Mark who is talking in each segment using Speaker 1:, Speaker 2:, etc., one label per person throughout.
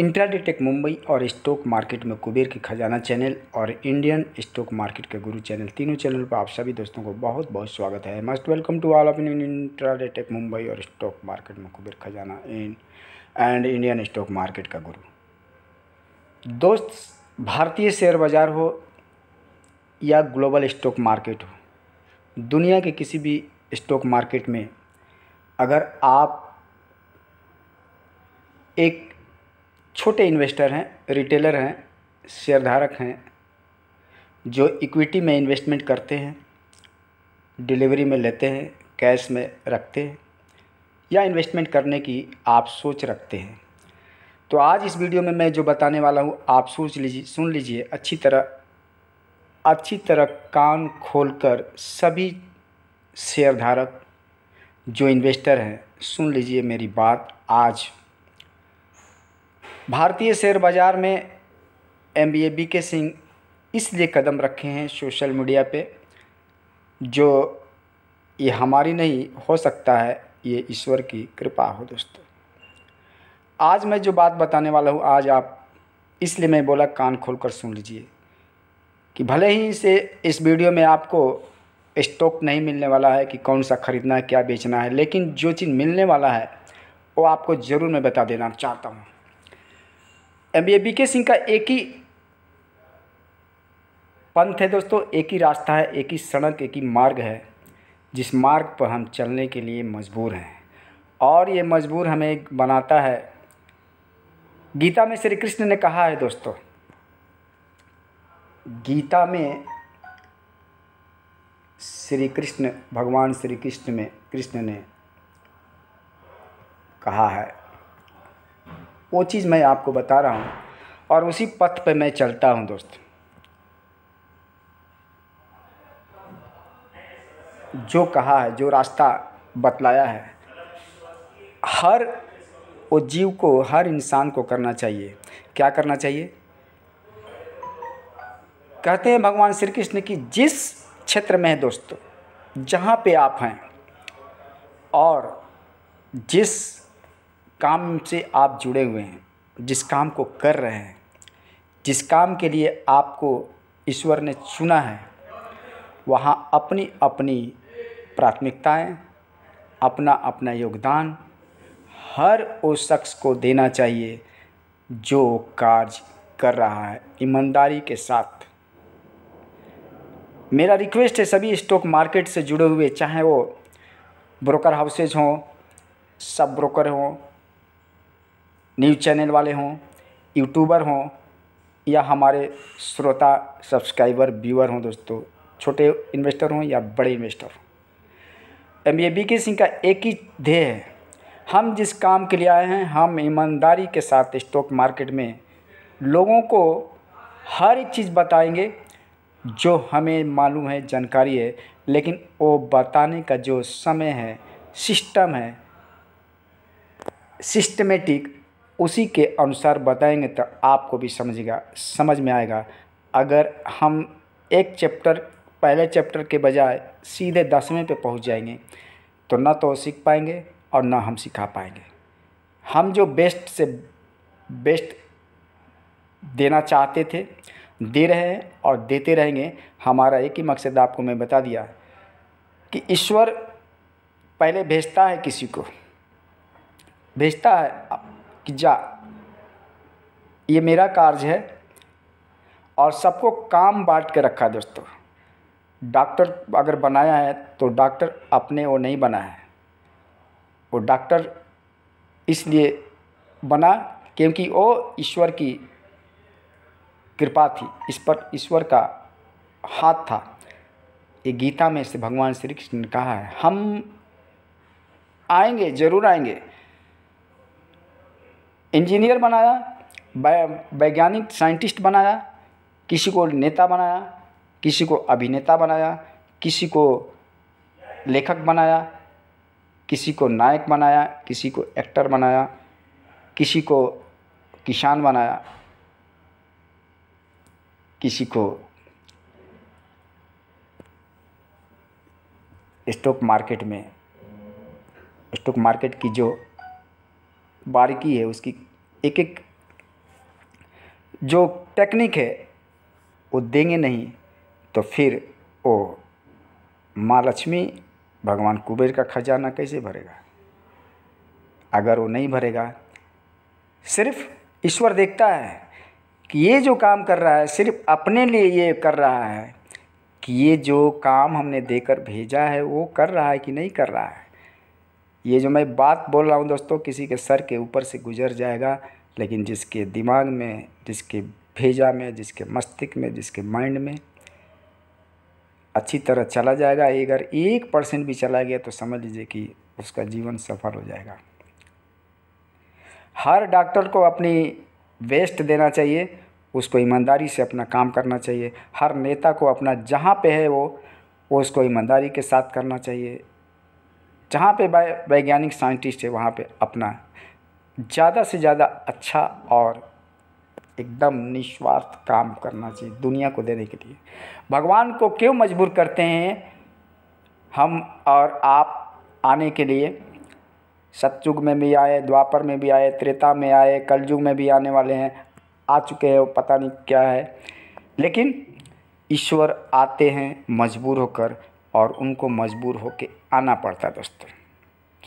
Speaker 1: इंट्राडेटेक मुंबई और stock market में कुबेर की खजाना चैनल और इंडियन स्टॉक मार्केट के गुरु चैनल तीनों चैनल पर आप सभी दोस्तों को बहुत बहुत स्वागत है must welcome to all of in इंट्राडेटेक मुंबई और स्टॉक मार्केट में कुबेर खजाना इन एंड इंडियन स्टॉक मार्केट का गुरु दोस्त भारतीय शेयर बाज़ार हो या ग्लोबल स्टॉक मार्केट हो दुनिया के किसी भी स्टॉक मार्केट में अगर आप एक छोटे इन्वेस्टर हैं रिटेलर हैं शेयरधारक हैं जो इक्विटी में इन्वेस्टमेंट करते हैं डिलीवरी में लेते हैं कैश में रखते हैं या इन्वेस्टमेंट करने की आप सोच रखते हैं तो आज इस वीडियो में मैं जो बताने वाला हूँ आप सोच लीजिए सुन लीजिए अच्छी तरह अच्छी तरह कान खोलकर सभी शेयरधारक जो इन्वेस्टर हैं सुन लीजिए मेरी बात आज भारतीय शेयर बाज़ार में एम बी ए बी के सिंह इसलिए कदम रखे हैं सोशल मीडिया पे जो ये हमारी नहीं हो सकता है ये ईश्वर की कृपा हो दोस्तों आज मैं जो बात बताने वाला हूँ आज आप इसलिए मैं बोला कान खोल कर सुन लीजिए कि भले ही इसे इस वीडियो में आपको स्टॉक नहीं मिलने वाला है कि कौन सा ख़रीदना है क्या बेचना है लेकिन जो चीज़ मिलने वाला है वो आपको ज़रूर मैं बता देना चाहता हूँ एम बी बी के सिंह का एक ही पंथ है दोस्तों एक ही रास्ता है एक ही सड़क एक ही मार्ग है जिस मार्ग पर हम चलने के लिए मजबूर हैं और ये मजबूर हमें बनाता है गीता में श्री कृष्ण ने कहा है दोस्तों गीता में श्री कृष्ण भगवान श्री कृष्ण में कृष्ण ने कहा है वो चीज़ मैं आपको बता रहा हूँ और उसी पथ पर मैं चलता हूँ दोस्त जो कहा है जो रास्ता बतलाया है हर वो जीव को हर इंसान को करना चाहिए क्या करना चाहिए कहते हैं भगवान श्री कृष्ण की जिस क्षेत्र में है दोस्तों जहाँ पे आप हैं और जिस काम से आप जुड़े हुए हैं जिस काम को कर रहे हैं जिस काम के लिए आपको ईश्वर ने चुना है वहाँ अपनी अपनी प्राथमिकताएं, अपना अपना योगदान हर उस शख्स को देना चाहिए जो कार्य कर रहा है ईमानदारी के साथ मेरा रिक्वेस्ट है सभी स्टॉक मार्केट से जुड़े हुए चाहे वो ब्रोकर हाउसेज हों सब ब्रोकर हों न्यूज़ चैनल वाले हों यूट्यूबर हों या हमारे श्रोता सब्सक्राइबर व्यूअर हों दोस्तों छोटे इन्वेस्टर हों या बड़े इन्वेस्टर हों एम ए बी के सिंह का एक ही ध्येय है हम जिस काम के लिए आए हैं हम ईमानदारी के साथ स्टॉक मार्केट में लोगों को हर एक चीज़ बताएंगे जो हमें मालूम है जानकारी है लेकिन वो बताने का जो समय है सिस्टम है सिस्टमेटिक उसी के अनुसार बताएंगे तो आपको भी समझेगा समझ में आएगा अगर हम एक चैप्टर पहले चैप्टर के बजाय सीधे दसवें पे पहुंच जाएंगे तो ना तो सीख पाएंगे और ना हम सिखा पाएंगे हम जो बेस्ट से बेस्ट देना चाहते थे दे रहे हैं और देते रहेंगे हमारा एक ही मकसद आपको मैं बता दिया कि ईश्वर पहले भेजता है किसी को भेजता है कि जा ये मेरा कार्य है और सबको काम बांट के रखा है दोस्तों डॉक्टर अगर बनाया है तो डॉक्टर अपने वो नहीं बना है वो डॉक्टर इसलिए बना क्योंकि वो ईश्वर की कृपा थी इस पर ईश्वर का हाथ था ये गीता में से भगवान श्री कृष्ण ने कहा है हम आएंगे जरूर आएंगे इंजीनियर बनाया वैज्ञानिक साइंटिस्ट बनाया किसी को नेता बनाया किसी को अभिनेता बनाया किसी को लेखक बनाया किसी को नायक बनाया किसी को एक्टर बनाया किसी को किसान बनाया किसी को स्टॉक मार्केट में स्टॉक मार्केट की जो बारीकी है उसकी एक एक जो टेक्निक है वो देंगे नहीं तो फिर वो माँ लक्ष्मी भगवान कुबेर का खजाना कैसे भरेगा अगर वो नहीं भरेगा सिर्फ ईश्वर देखता है कि ये जो काम कर रहा है सिर्फ अपने लिए ये कर रहा है कि ये जो काम हमने देकर भेजा है वो कर रहा है कि नहीं कर रहा है ये जो मैं बात बोल रहा हूँ दोस्तों किसी के सर के ऊपर से गुजर जाएगा लेकिन जिसके दिमाग में जिसके भेजा में जिसके मस्तिष्क में जिसके माइंड में अच्छी तरह चला जाएगा अगर एक परसेंट भी चला गया तो समझ लीजिए कि उसका जीवन सफल हो जाएगा हर डॉक्टर को अपनी वेस्ट देना चाहिए उसको ईमानदारी से अपना काम करना चाहिए हर नेता को अपना जहाँ पे है वो वो उसको ईमानदारी के साथ करना चाहिए जहाँ पे वैज्ञानिक साइंटिस्ट है वहाँ पे अपना ज़्यादा से ज़्यादा अच्छा और एकदम निस्वार्थ काम करना चाहिए दुनिया को देने के लिए भगवान को क्यों मजबूर करते हैं हम और आप आने के लिए सतयुग में भी आए द्वापर में भी आए त्रेता में आए कलयुग में भी आने वाले हैं आ चुके हैं वो पता नहीं क्या है लेकिन ईश्वर आते हैं मजबूर होकर और उनको मजबूर होकर आना पड़ता है दोस्तों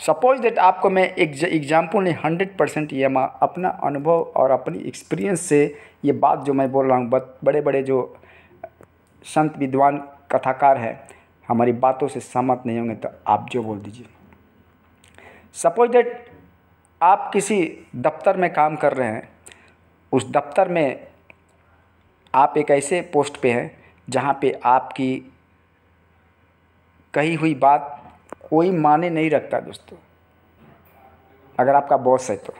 Speaker 1: सपोज देट आपको मैं एक एग्जाम्पल नहीं हंड्रेड परसेंट ये माँ अपना अनुभव और अपनी एक्सपीरियंस से ये बात जो मैं बोल रहा हूँ बड़े बड़े जो संत विद्वान कथाकार है हमारी बातों से सहमत नहीं होंगे तो आप जो बोल दीजिए सपोज डेट आप किसी दफ्तर में काम कर रहे हैं उस दफ्तर में आप एक ऐसे पोस्ट पे हैं जहाँ पे आपकी कही हुई बात कोई माने नहीं रखता दोस्तों अगर आपका बॉस है तो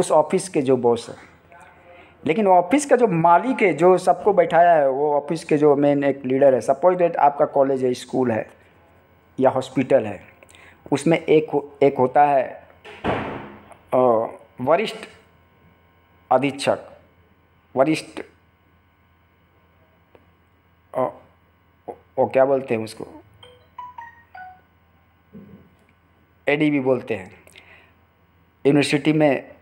Speaker 1: उस ऑफिस के जो बॉस है लेकिन ऑफिस का जो मालिक है जो सबको बैठाया है वो ऑफिस के जो मेन एक लीडर है सपोज डेट आपका कॉलेज है स्कूल है या हॉस्पिटल है उसमें एक हो, एक होता है वरिष्ठ अधीक्षक वरिष्ठ वो क्या बोलते हैं उसको एडीबी बोलते हैं यूनिवर्सिटी में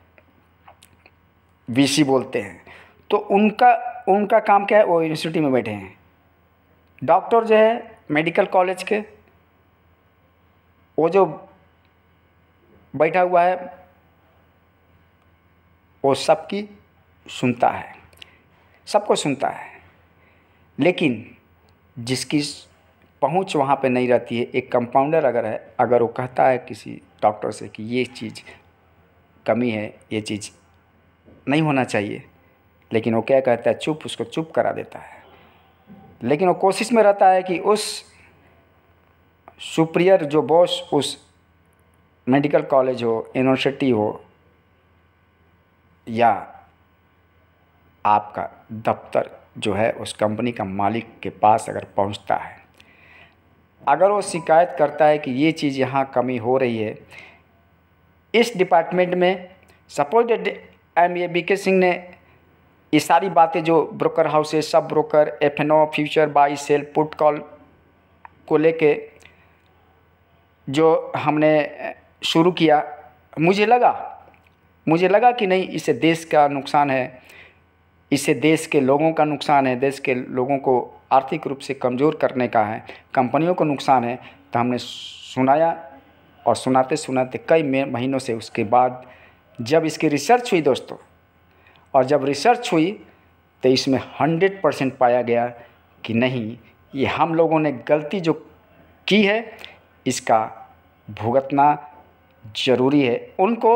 Speaker 1: वीसी बोलते हैं तो उनका उनका काम क्या है वो यूनिवर्सिटी में बैठे हैं डॉक्टर जो है मेडिकल कॉलेज के वो जो बैठा हुआ है वो सबकी सुनता है सबको सुनता है लेकिन जिसकी पहुंच वहाँ पे नहीं रहती है एक कंपाउंडर अगर है अगर वो कहता है किसी डॉक्टर से कि ये चीज़ कमी है ये चीज़ नहीं होना चाहिए लेकिन वो क्या कहता है चुप उसको चुप करा देता है लेकिन वो कोशिश में रहता है कि उस सुप्रियर जो बॉस उस मेडिकल कॉलेज हो यूनिवर्सिटी हो या आपका दफ्तर जो है उस कंपनी का मालिक के पास अगर पहुंचता है अगर वो शिकायत करता है कि ये चीज़ यहाँ कमी हो रही है इस डिपार्टमेंट में सपोज एम ए बी के सिंह ने ये सारी बातें जो ब्रोकर हाउसेस सब broker F N O future buy sell put call को लेके जो हमने शुरू किया मुझे लगा मुझे लगा कि नहीं इसे देश का नुकसान है इसे देश के लोगों का नुकसान है देश के लोगों को आर्थिक रूप से कमज़ोर करने का है कंपनियों को नुकसान है तो हमने सुनाया और सुनाते सुनाते कई महीनों से उसके बाद जब इसकी रिसर्च हुई दोस्तों और जब रिसर्च हुई तो इसमें हंड्रेड परसेंट पाया गया कि नहीं ये हम लोगों ने गलती जो की है इसका भुगतना ज़रूरी है उनको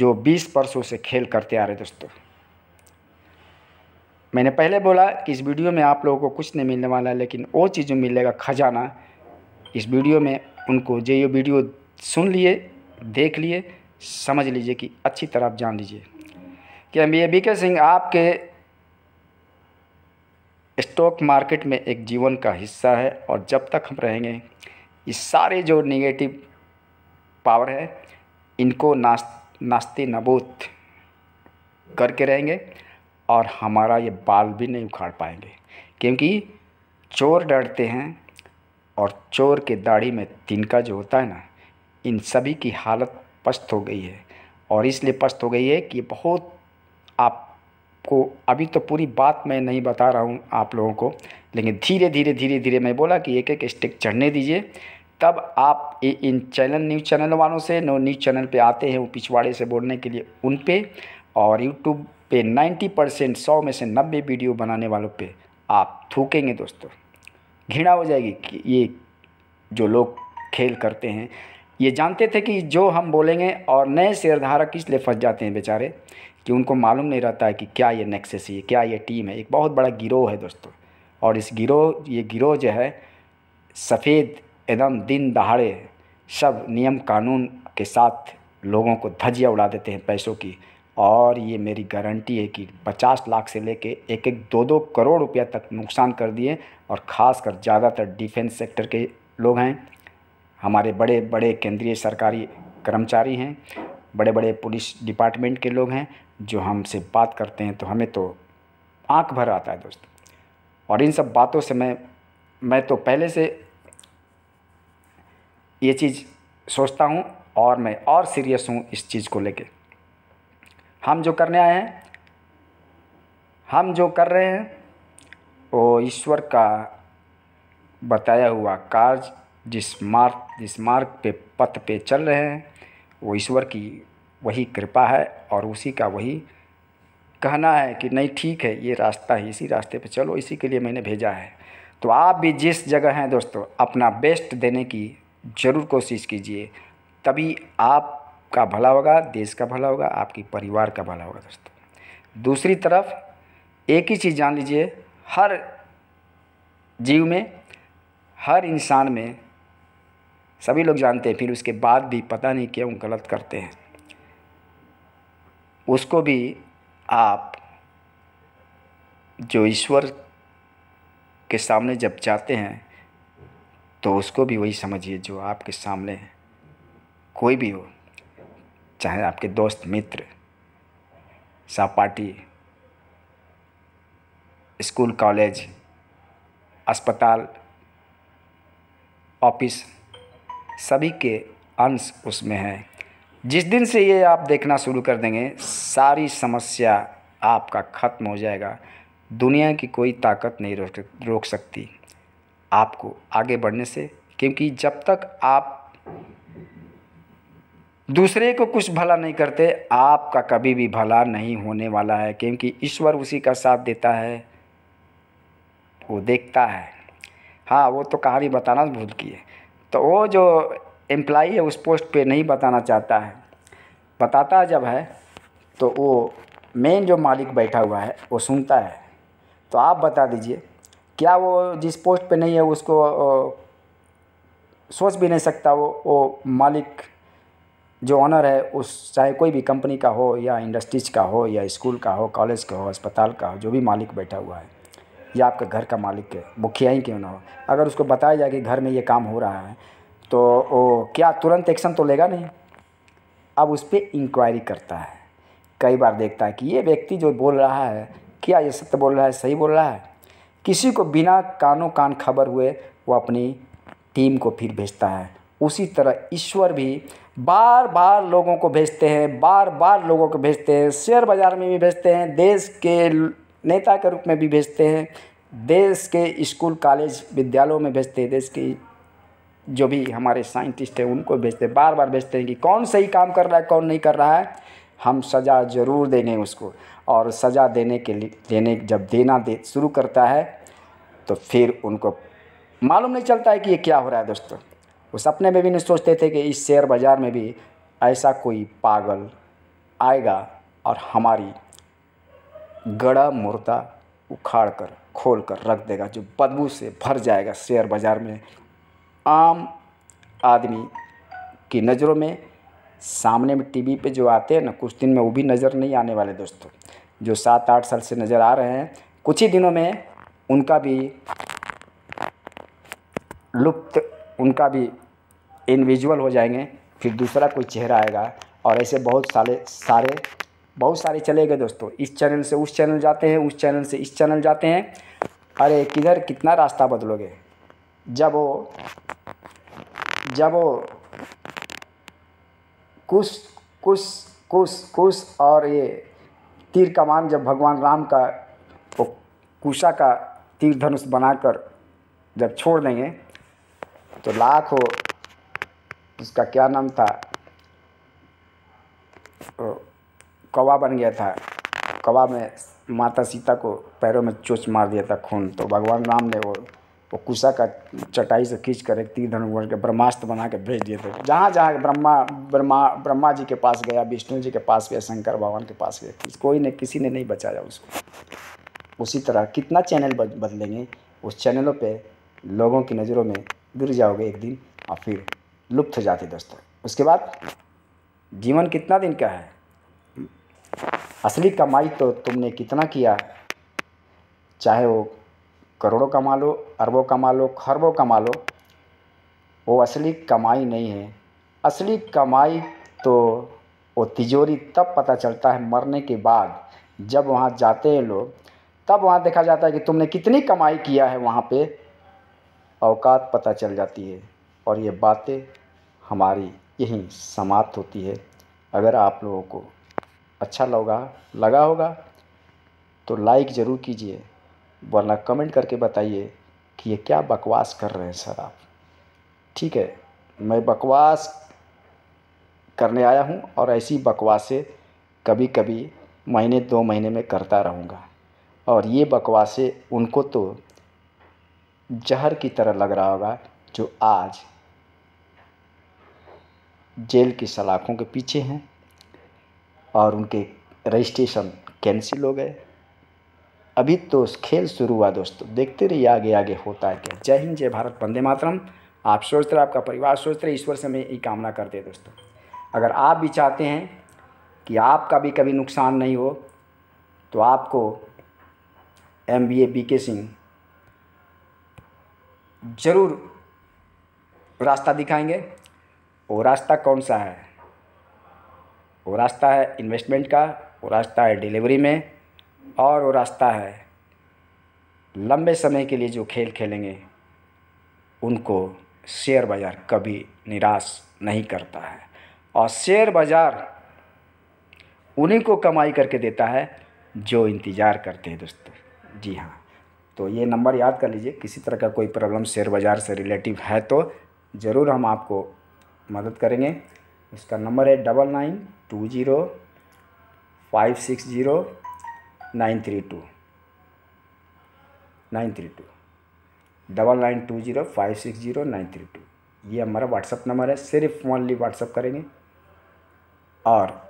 Speaker 1: जो बीस वर्षों से खेल करते आ रहे दोस्तों मैंने पहले बोला कि इस वीडियो में आप लोगों को कुछ नहीं मिलने वाला है लेकिन वो चीज़ मिलेगा खजाना इस वीडियो में उनको जो ये वीडियो सुन लिए देख लिए समझ लीजिए कि अच्छी तरह आप जान लीजिए कि एम बी सिंह आपके स्टॉक मार्केट में एक जीवन का हिस्सा है और जब तक हम रहेंगे ये सारे जो निगेटिव पावर है इनको नाश नाश्ते नबूत करके रहेंगे और हमारा ये बाल भी नहीं उखाड़ पाएंगे क्योंकि चोर डरते हैं और चोर के दाढ़ी में तिनका जो होता है ना इन सभी की हालत पस्त हो गई है और इसलिए पस्त हो गई है कि बहुत आपको अभी तो पूरी बात मैं नहीं बता रहा हूँ आप लोगों को लेकिन धीरे धीरे धीरे धीरे मैं बोला कि एक एक स्टेक चढ़ने दीजिए तब आप इन चैनल न्यूज़ चैनल वालों से नो न्यूज़ चैनल पे आते हैं वो पिछवाड़े से बोलने के लिए उन पर और यूट्यूब पे 90 परसेंट सौ में से नब्बे वीडियो बनाने वालों पे आप थूकेंगे दोस्तों घृणा हो जाएगी कि ये जो लोग खेल करते हैं ये जानते थे कि जो हम बोलेंगे और नए शेयरधारक इसलिए फंस जाते हैं बेचारे कि उनको मालूम नहीं रहता है कि क्या ये नेक्सेस है क्या ये टीम है एक बहुत बड़ा गिरोह है दोस्तों और इस गिरोह ये गिरोह जो है सफ़ेद एकदम दिन दहाड़े सब नियम कानून के साथ लोगों को धजिया उड़ा देते हैं पैसों की और ये मेरी गारंटी है कि 50 लाख से लेके एक एक दो दो करोड़ रुपया तक नुकसान कर दिए और ख़ासकर ज़्यादातर डिफेंस सेक्टर के लोग हैं हमारे बड़े बड़े केंद्रीय सरकारी कर्मचारी हैं बड़े बड़े पुलिस डिपार्टमेंट के लोग हैं जो हमसे बात करते हैं तो हमें तो आँख भर आता है दोस्त और इन सब बातों से मैं मैं तो पहले से ये चीज़ सोचता हूँ और मैं और सीरियस हूँ इस चीज़ को लेकर हम जो करने आए हैं हम जो कर रहे हैं वो ईश्वर का बताया हुआ कार्य जिस मार्ग जिस मार्ग पे पथ पे चल रहे हैं वो ईश्वर की वही कृपा है और उसी का वही कहना है कि नहीं ठीक है ये रास्ता है इसी रास्ते पे चलो इसी के लिए मैंने भेजा है तो आप भी जिस जगह हैं दोस्तों अपना बेस्ट देने की ज़रूर कोशिश कीजिए तभी आप का भला होगा देश का भला होगा आपकी परिवार का भला होगा दोस्तों दूसरी तरफ एक ही चीज़ जान लीजिए हर जीव में हर इंसान में सभी लोग जानते हैं फिर उसके बाद भी पता नहीं क्यों गलत करते हैं उसको भी आप जो ईश्वर के सामने जब जाते हैं तो उसको भी वही समझिए जो आपके सामने कोई भी हो चाहे आपके दोस्त मित्र सहपाठी स्कूल कॉलेज अस्पताल ऑफिस सभी के अंश उसमें हैं जिस दिन से ये आप देखना शुरू कर देंगे सारी समस्या आपका ख़त्म हो जाएगा दुनिया की कोई ताकत नहीं रोक रोक सकती आपको आगे बढ़ने से क्योंकि जब तक आप दूसरे को कुछ भला नहीं करते आपका कभी भी भला नहीं होने वाला है क्योंकि ईश्वर उसी का साथ देता है वो देखता है हाँ वो तो कहानी बताना भूल किए तो वो जो एम्प्लाई है उस पोस्ट पे नहीं बताना चाहता है बताता जब है तो वो मेन जो मालिक बैठा हुआ है वो सुनता है तो आप बता दीजिए क्या वो जिस पोस्ट पे नहीं है उसको ओ, सोच भी नहीं सकता वो वो मालिक जो ऑनर है उस चाहे कोई भी कंपनी का हो या इंडस्ट्रीज का हो या स्कूल का हो कॉलेज का हो अस्पताल का हो जो भी मालिक बैठा हुआ है या आपके घर का मालिक मुखिया ही क्यों ना हो अगर उसको बताया जाए कि घर में ये काम हो रहा है तो वो क्या तुरंत एक्शन तो लेगा नहीं अब उस पर इंक्वायरी करता है कई बार देखता है कि ये व्यक्ति जो बोल रहा है क्या ये सत्य बोल रहा है सही बोल रहा है किसी को बिना कानों कान खबर हुए वो अपनी टीम को फिर भेजता है उसी तरह ईश्वर भी बार बार लोगों को भेजते हैं बार बार लोगों को भेजते हैं शेयर बाज़ार में भी भेजते हैं देश के नेता के रूप में भी भेजते हैं देश के स्कूल कॉलेज विद्यालयों में भेजते हैं देश के जो भी हमारे साइंटिस्ट हैं उनको भेजते हैं बार बार भेजते हैं कि कौन सही काम कर रहा है कौन नहीं कर रहा है हम सज़ा ज़रूर देंगे उसको और सज़ा देने के लिए देने जब देना दे शुरू करता है तो फिर उनको मालूम नहीं चलता है कि ये क्या हो रहा है दोस्तों वो सपने में भी नहीं सोचते थे कि इस शेयर बाज़ार में भी ऐसा कोई पागल आएगा और हमारी गड़ा मुर्दा उखाड़ कर खोल कर रख देगा जो बदबू से भर जाएगा शेयर बाज़ार में आम आदमी की नज़रों में सामने में टीवी पे जो आते हैं ना कुछ दिन में वो भी नज़र नहीं आने वाले दोस्तों जो सात आठ साल से नज़र आ रहे हैं कुछ ही दिनों में उनका भी लुप्त उनका भी इनविजुअल हो जाएंगे फिर दूसरा कोई चेहरा आएगा और ऐसे बहुत सारे सारे बहुत सारे चले गए दोस्तों इस चैनल से उस चैनल जाते हैं उस चैनल से इस चैनल जाते हैं अरे किधर कितना रास्ता बदलोगे जब वो जब वो कुश कुश कुश कुश और ये तीर कमान जब भगवान राम का वो कुशा का तीर धनुष बनाकर जब छोड़ देंगे तो लाख हो उसका क्या नाम था तो कौवा बन गया था कौवा में माता सीता को पैरों में चोच मार दिया था खून तो भगवान राम ने वो वो कुशा का चटाई से खींच कर एक तीर के ब्रह्मास्त्र बना के भेज दिए थे जहाँ जहाँ ब्रह्मा ब्रह्मा ब्रह्मा जी के पास गया विष्णु जी के पास गया शंकर भगवान के पास गया कोई ने किसी ने नहीं बचाया उसको उसी तरह कितना चैनल बदलेंगे उस चैनलों पे लोगों की नज़रों में गिर जाओगे एक दिन और फिर लुप्त हो जाते दोस्तों उसके बाद जीवन कितना दिन का है असली कमाई तो तुमने कितना किया चाहे वो करोड़ों कमा लो अरबों कमा लो खरबों कमा लो वो असली कमाई नहीं है असली कमाई तो वो तिजोरी तब पता चलता है मरने के बाद जब वहाँ जाते हैं लोग तब वहाँ देखा जाता है कि तुमने कितनी कमाई किया है वहाँ पे अवकात पता चल जाती है और ये बातें हमारी यहीं समाप्त होती है अगर आप लोगों को अच्छा लगा लगा होगा तो लाइक ज़रूर कीजिए वरना कमेंट करके बताइए कि ये क्या बकवास कर रहे हैं सर आप ठीक है मैं बकवास करने आया हूँ और ऐसी बकवासें कभी कभी महीने दो महीने में करता रहूँगा और ये बकवासें उनको तो जहर की तरह लग रहा होगा जो आज जेल की सलाखों के पीछे हैं और उनके रजिस्ट्रेशन कैंसिल हो गए अभी तो खेल शुरू हुआ दोस्तों देखते रहिए आगे आगे होता है क्या जय हिंद जय भारत वंदे मातरम आप सोच रहे आपका परिवार सोच रहे ईश्वर से हमें यही कामना करते हैं दोस्तों अगर आप भी चाहते हैं कि आपका भी कभी नुकसान नहीं हो तो आपको एम बी ए बी के सिंह ज़रूर रास्ता दिखाएंगे वो रास्ता कौन सा है वो रास्ता है इन्वेस्टमेंट का वो रास्ता है डिलीवरी में और वो रास्ता है लंबे समय के लिए जो खेल खेलेंगे उनको शेयर बाज़ार कभी निराश नहीं करता है और शेयर बाज़ार उन्हीं को कमाई करके देता है जो इंतज़ार करते हैं दोस्तों जी हाँ तो ये नंबर याद कर लीजिए किसी तरह का कोई प्रॉब्लम शेयर बाज़ार से रिलेटिव है तो ज़रूर हम आपको मदद करेंगे इसका नंबर है double nine two zero five six zero nine three two nine three two double nine two zero five six zero nine three two ये हमारा व्हाट्सअप नंबर है सिर्फ ओनली व्हाट्सअप करेंगे और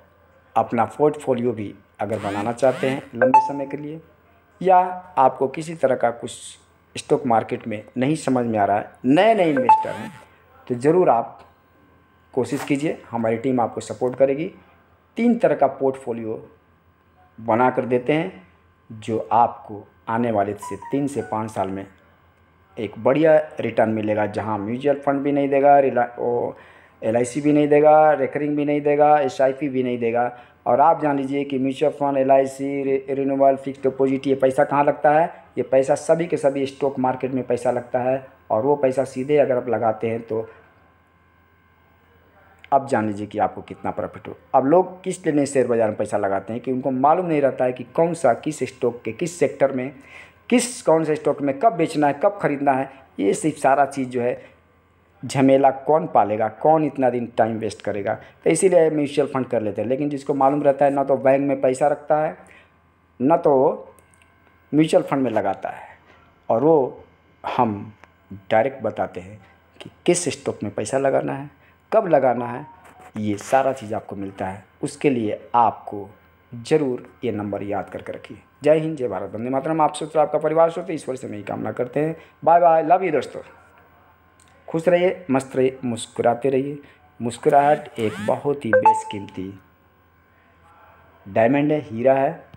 Speaker 1: अपना पोर्टफोलियो भी अगर बनाना चाहते हैं लंबे समय के लिए या आपको किसी तरह का कुछ स्टॉक मार्केट में नहीं समझ में आ रहा है नए नए इन्वेस्टर हैं तो ज़रूर आप कोशिश कीजिए हमारी टीम आपको सपोर्ट करेगी तीन तरह का पोर्टफोलियो बना कर देते हैं जो आपको आने वाले से तीन से पाँच साल में एक बढ़िया रिटर्न मिलेगा जहाँ म्यूचुअल फंड भी नहीं देगा एल आई भी नहीं देगा रेकरिंग भी नहीं देगा एस भी नहीं देगा और आप जान लीजिए कि mutual fund L I C renewal fix deposit ये पैसा कहाँ लगता है ये पैसा सभी के सभी स्टॉक मार्केट में पैसा लगता है और वो पैसा सीधे अगर आप लगाते हैं तो अब जान लीजिए कि आपको कितना प्रॉफिट हो अब लोग किस लिए नहीं शेयर बाज़ार में पैसा लगाते हैं कि उनको मालूम नहीं रहता है कि कौन सा किस स्टॉक के किस सेक्टर में किस कौन से स्टॉक में कब बेचना है कब खरीदना है ये सिर्फ सारा चीज़ जो है झमेला कौन पालेगा कौन इतना दिन टाइम वेस्ट करेगा तो इसीलिए म्यूचुअल फंड कर लेते हैं लेकिन जिसको मालूम रहता है ना तो बैंक में पैसा रखता है ना तो म्यूचुअल फंड में लगाता है और वो हम डायरेक्ट बताते हैं कि किस स्टॉक में पैसा लगाना है कब लगाना है ये सारा चीज़ आपको मिलता है उसके लिए आपको ज़रूर ये नंबर याद करके रखिए जय हिंद जय भारत बंदे मातरम आप सोच रहे आपका परिवार सोचते ईश्वर से मेरी कामना करते हैं बाय बाय लव यू दोस्तों खुश रहिए मस्त रहिए मुस्कुराते रहिए मुस्कुराहट एक बहुत ही कीमती डायमंड है हीरा है